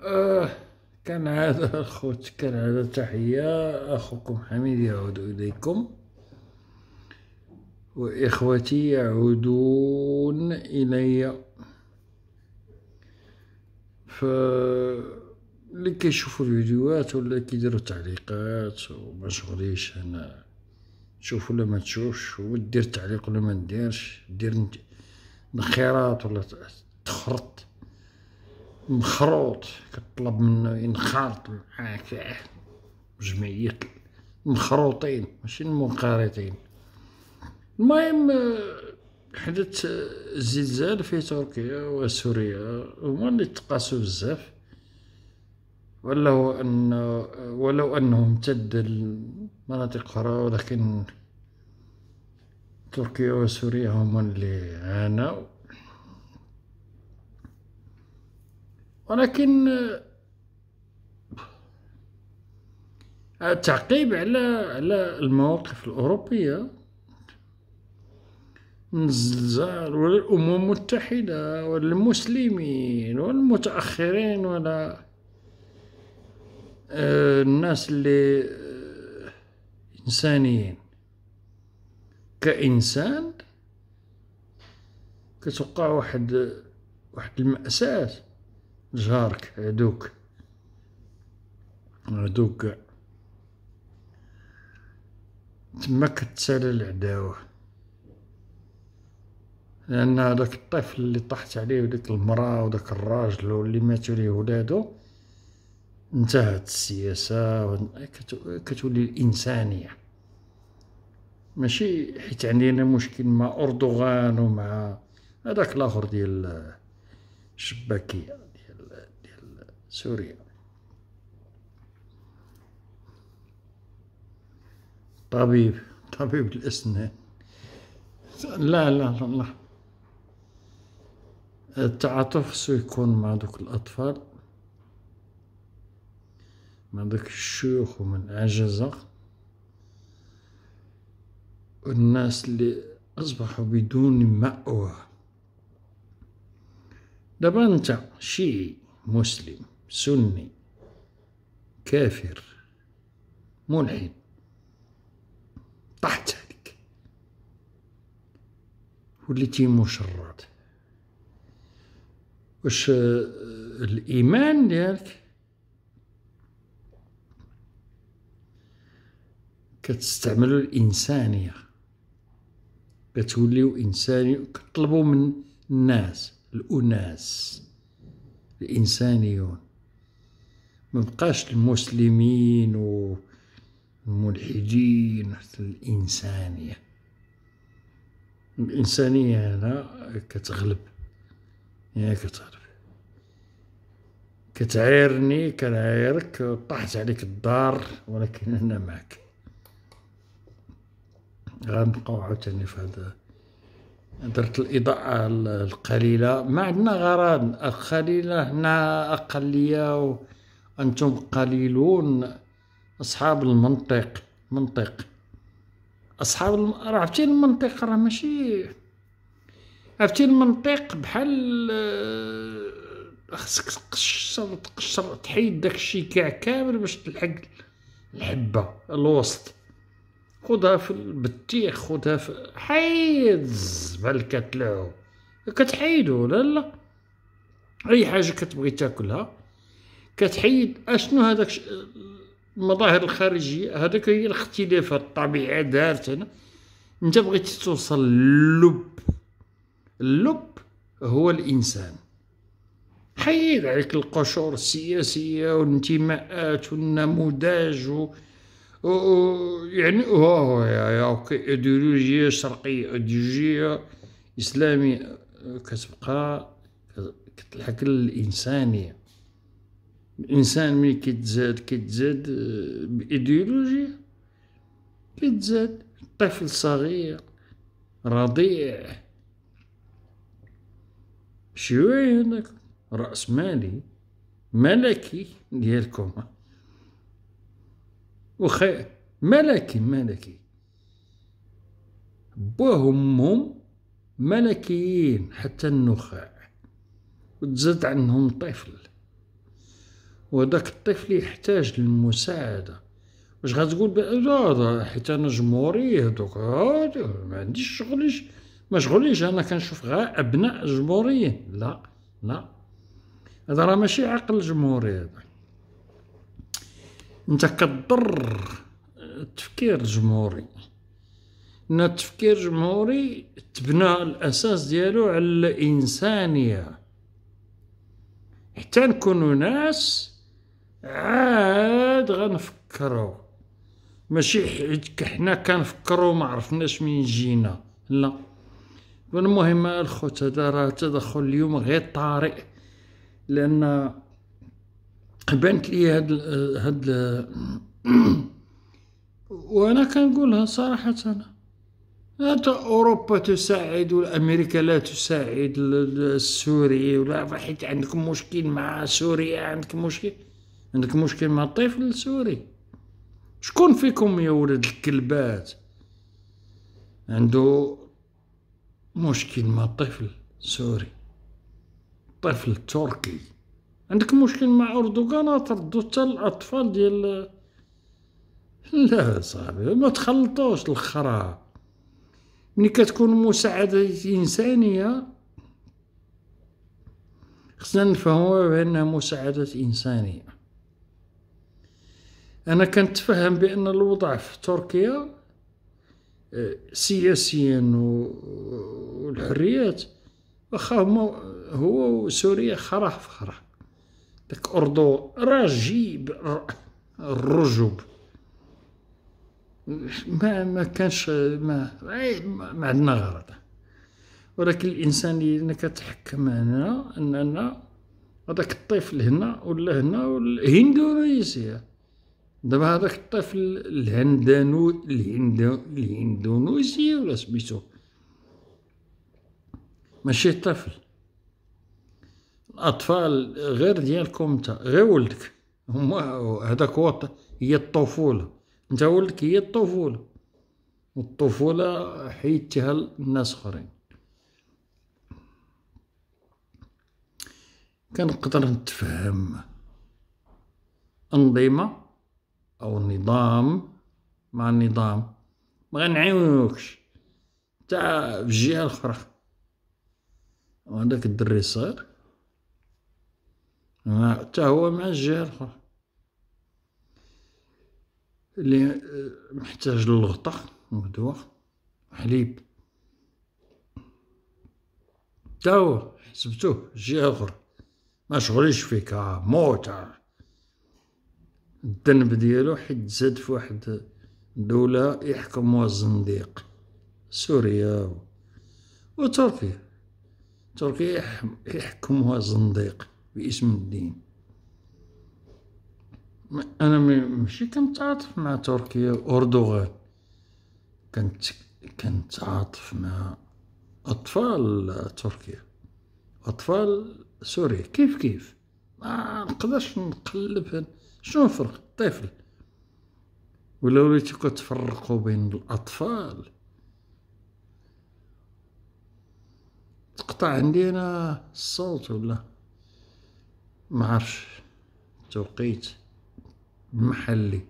آه كان هذا الخوت كان هذا تحية أخوكم حميد يعود إليكم وإخوتي يعودون إلي ف اللي كيشوفوا الفيديوهات ولا كيديروا تعليقات وما شغليش أنا شوفوا ولا ما تشوفش ودير تعليق ولا ما نديرش دير انخراط ولا تخرط مخروط كطلب منه ينخرط معاك جمعية المخروطين ماشي المنخرطين المهم حدث زلزال في تركيا وسوريا هما اللي تقاسوا بزاف ولو ان ولو انه امتد لمناطق اخرى ولكن تركيا وسوريا هما اللي عانوا ولكن آه، التعقيب على على المواقف الأوروبية من الزلزال والأمم المتحدة والمسلمين والمتأخرين ولا آه، الناس اللي آه، إنسانيين كإنسان كتوقع واحد واحد المأساة جارك هادوك هادوك تما كتسالى العداوة لأن هداك الطفل اللي طحت عليه وديك المرا وداك الراجل واللي ماتو ليه ولادو انتهت السياسة و... كتولي الإنسانية ماشي حيت عندنا مشكل مع أردوغان ومع هداك الآخر ديال الشباكية سوريا طبيب طبيب الأسنان لا لا لا, لا. التعاطف سيكون مع دوك الأطفال مع دوك الشيوخ ومن عجزة والناس اللي أصبحوا بدون مأوى دابا أنت شيعي مسلم سني كافر ملحد طحت عليك وليتي مشرد واش آه، الايمان ديالك كتستعملوا الانسانيه كتوليو انساني كتطلبوا من الناس الاناس الانسانيون ما بقاش المسلمين والملحدين الإنسانية الإنسانية هنا كتغلب هي كتغلب كتعايرني كنعايرك طاحت عليك الدار ولكن أنا معك غنبقاو عاوتاني في هذا درت الإضاءة القليلة ما عندنا غرض القليلة هنا أقلية و... أنتم قليلون أصحاب المنطق منطق أصحاب الم... عرفتي المنطق راه ماشي عرفتي المنطق بحال آه، خصك تقشر تقشر تحيد داك الشيء كاع كامل باش تلحق الحبه الوسط خدها في البتيخ خدها في حيد الزبل كتلعو كتحيدو لا لا اي حاجه كتبغي تاكلها كتحيد اشنو هذاك المظاهر الخارجيه هذاك هي الاختلافات الطبيعه دارت هنا انت بغيتي توصل للب اللب هو الانسان حيد عليك القشور السياسيه والانتماءات والنموذج و... و... يعني هو يا, يا اوكي ايديولوجيه شرقيه ايديولوجيه اسلاميه كتبقى كتلحق الانسانيه الانسان ملي كيتزاد كيتزاد بايديولوجيا كيتزاد طفل صغير رضيع شوية هناك راس مالي ملكي ديالكم وخي ملكي ملكي بوهمهم ملكيين حتى النخاع وتزاد عنهم طفل وداك الطفل يحتاج للمساعده واش غتقول لا حيت انا جمهوري دوك آه، ما عنديش شغليش ما شغليش انا كنشوف غير ابناء جمهوريين لا لا هذا راه ماشي عقل جمهوري هذا انت كضر التفكير الجمهوري ان التفكير الجمهوري تبنى الاساس ديالو على الانسانيه حتى نكونوا ناس عاد غنفكرو ماشي حيت حنا كنفكرو ما عرفناش منين جينا لا المهم الخوت هذا راه التدخل اليوم غير طارئ لان بانت لي هاد هاد وانا كنقولها صراحه هاد اوروبا تساعد والامريكا لا تساعد السوري ولا حيت عندكم مشكل مع سوريا عندكم مشكل عندك مشكل مع الطفل السوري شكون فيكم يا ولد الكلبات عنده مشكل مع الطفل سوري طفل تركي عندك مشكل مع اردوغان تردو حتى الاطفال ديال لا صاحبي ما تخلطوش الخرا ملي كتكون مساعدة إنسانية خصنا نفهموها بأنها مساعدة إنسانية انا كنتفهم بان الوضع في تركيا آه، سياسيا والحريات واخا هو سوريا خرا في خرا داك اردو رجيب الرجوب ما ما كانش ما ما عندنا غرض ولكن الانسان اللي كتحكم هنا اننا هذاك الطفل هنا ولا هنا ولا دابا هذاك الطفل الهندانو الهند الهندونوزي ولا سميتو ماشي طفل الاطفال غير ديالكم انت غير ولدك هما هذاك هو هي الطفوله انت ولدك هي الطفوله والطفوله حيدتها للناس اخرين كنقدر نتفهم انظمه او النظام مع النظام ما غنعاونوكش تاع في الجهه الاخرى وعندك الدري الصغير حتى هو مع الجهه الاخرى اللي آه، محتاج للغطا غدوه حليب تا هو حسبتوه الجهه الاخرى ما شغليش فيك آه، موت الذنب ديالو حيت زاد في واحد دولة يحكموها الزنديق سوريا وتركيا تركيا يحكمها الزنديق باسم الدين انا ماشي كنتعاطف مع تركيا اردوغان كنت كنتعاطف مع اطفال تركيا اطفال سوريا كيف كيف ما نقدرش نقلب شنو الفرق طفل ولا وليتو كتفرقوا بين الاطفال تقطع عندي انا الصوت ولا ما عرفش التوقيت المحلي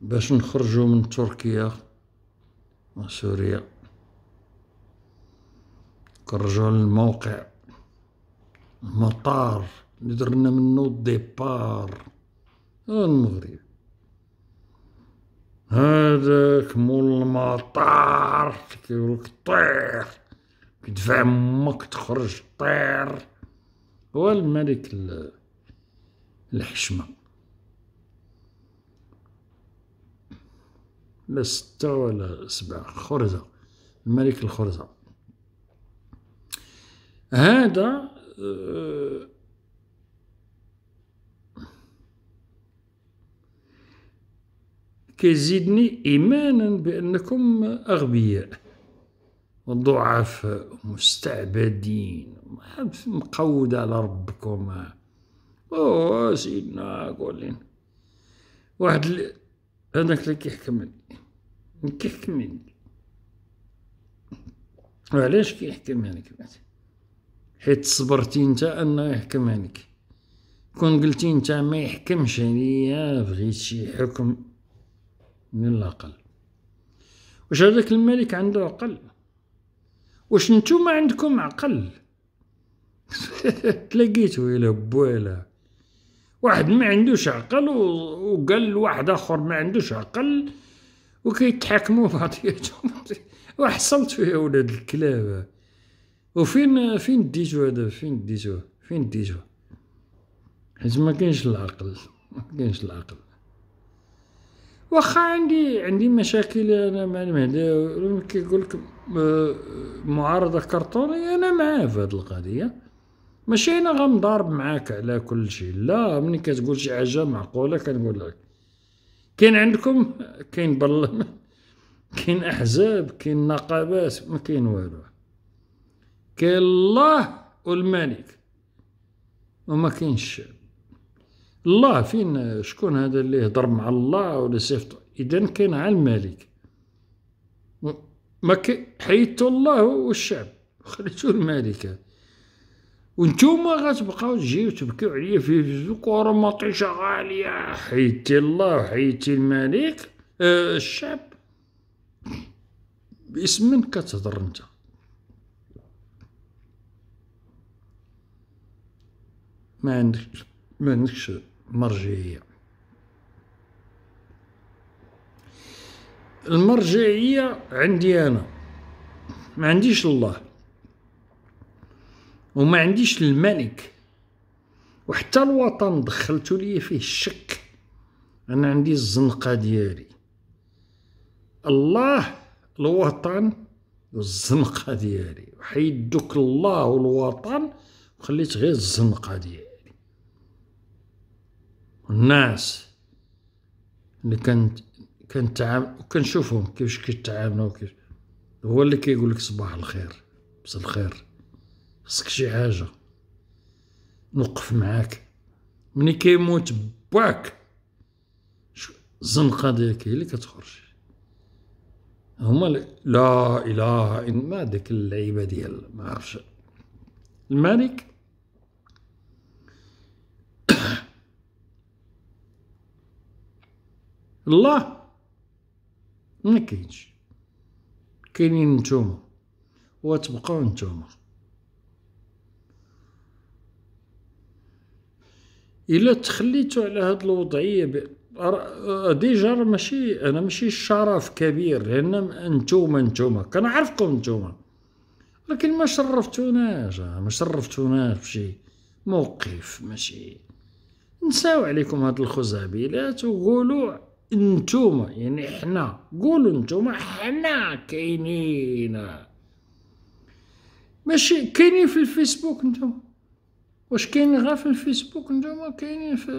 باش نخرجوا من تركيا وسوريا كنرجعو للموقع المطار اللي درنا منو ديبار المغرب هذاك مول المطار كيقولك طير كتدفع امك تخرج طير هو الملك الحشمة لا ستة ولا سبعة خرزة الملك الخرزة هذا كيزيدني إيمانا بأنكم أغبياء ضعفاء مستعبدين مقود على ربكم او سيدنا قولين واحد هذاك اللي كيحكم عليك كيحكم عليك كيحكم عليك حيت صبرتي انت انه يحكم عليك كون قلتي انت ما يحكمش عليا بغيت شي حكم من العقل واش هذاك الملك عنده عقل واش نتوما عندكم عقل تلاقيتو الى بوالا واحد ما عندوش عقل وقال لواحد اخر ما عندوش عقل وكيتحاكموا بعضياتهم وحصلت فيها ولاد الكلابه وفين فين ديتو هذا فين ديتو فين ديتو حيت ما كاينش العقل ما كاينش العقل واخا عندي عندي مشاكل انا مع المهدي كيقول لك آه، معارضه كرتونيه انا معاه في هذه القضيه ماشي انا غنضارب معاك على كل شيء لا ملي كتقول شي حاجه معقوله كنقول لك كاين عندكم كاين بل كاين احزاب كاين نقابات ما كاين والو كالله والملك وما كاينش الله فين شكون هذا اللي يهضر مع الله ولا صيفط اذا كان على الملك ما حيت الله والشعب خليتو الملكه وانتوما غتبقاو تجيو تبكيو عليا في فيسبوك ورا مطيشة غالية حيدتي الله وحيدتي الملك أه الشعب باسم من كتهضر انت ما عندكش ما عندكش مرجعيه المرجعيه عندي انا ما عنديش الله وما عنديش الملك وحتى الوطن دخلتو لي فيه الشك انا عندي الزنقه ديالي الله الوطن والزنقه ديالي وحيدوك الله والوطن وخليت غير الزنقه ديالي والناس اللي كنت كنتعامل وكنشوفهم كيفاش كيتعاملوا كيف هو اللي كيقول لك صباح الخير بس الخير خصك شي حاجه نوقف معاك ملي كيموت باك الزنقه ديالك هي اللي كتخرج هما لا اله الا ما ديك اللعيبه ديال ما عرفش الملك الله ما كاينش كاينين نتوما وتبقاو نتوما الا تخليتو على هاد الوضعيه ب... ديجا ماشي انا ماشي شرف كبير لان نتوما نتوما كنعرفكم نتوما لكن ما شرفتوناش ما شرفتوناش بشي موقف ماشي نساو عليكم هاد الخزعبيلات وقولوا انتوما يعني حنا قولوا انتوما حنا كاينين ماشي كاينين في الفيسبوك نتوما واش كاين غير في الفيسبوك نتوما كاينين في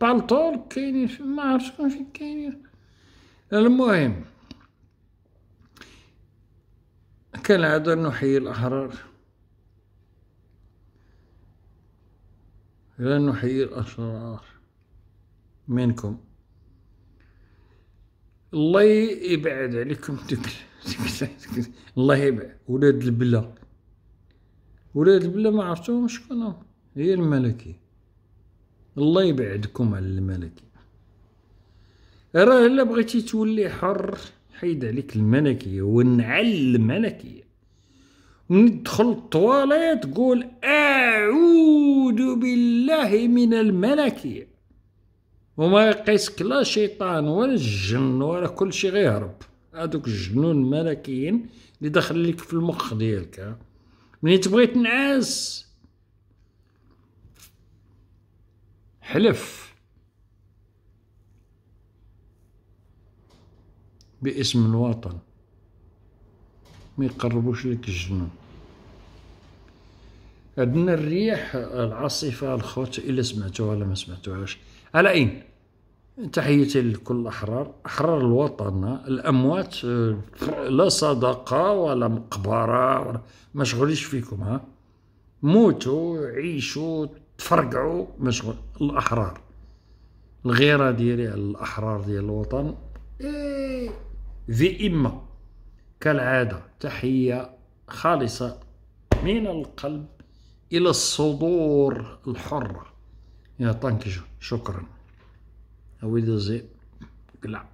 بالطول كاينين في ما عرفتش كون فين كاينين المهم كالعادة نحيي الأحرار لا نحيي الأشرار منكم الله يبعد عليكم تكل الله يبعد ولاد البلا ولاد البلا ما عرفتوهم شكون هي الملكي الله يبعدكم على الملكي راه الا بغيتي تولي حر حيد عليك الملكيه ونعل الملكيه من تدخل الطواليت تقول اعوذ بالله من الملكيه وما يقيسك لا شيطان ولا الجن ولا كل شيء غيهرب هذوك الجنون الملكيين اللي دخل لك في المخ ديالك ملي تبغي تنعس حلف باسم الوطن ما يقربوش لك الجنون عندنا الرياح العاصفة الخوت إلا سمعتوها ولا ما سمعتوهاش على أين تحيتي لكل الأحرار أحرار الوطن الأموات آه، لا صدقة ولا مقبرة مشغوليش فيكم ها موتوا عيشوا تفرقعوا مشغول الأحرار الغيرة ديالي على الأحرار ديال الوطن في إيه، ذي إما كالعادة تحية خالصة من القلب إلى الصدور الحرة يا يعطانك شكرا أويدزي قلع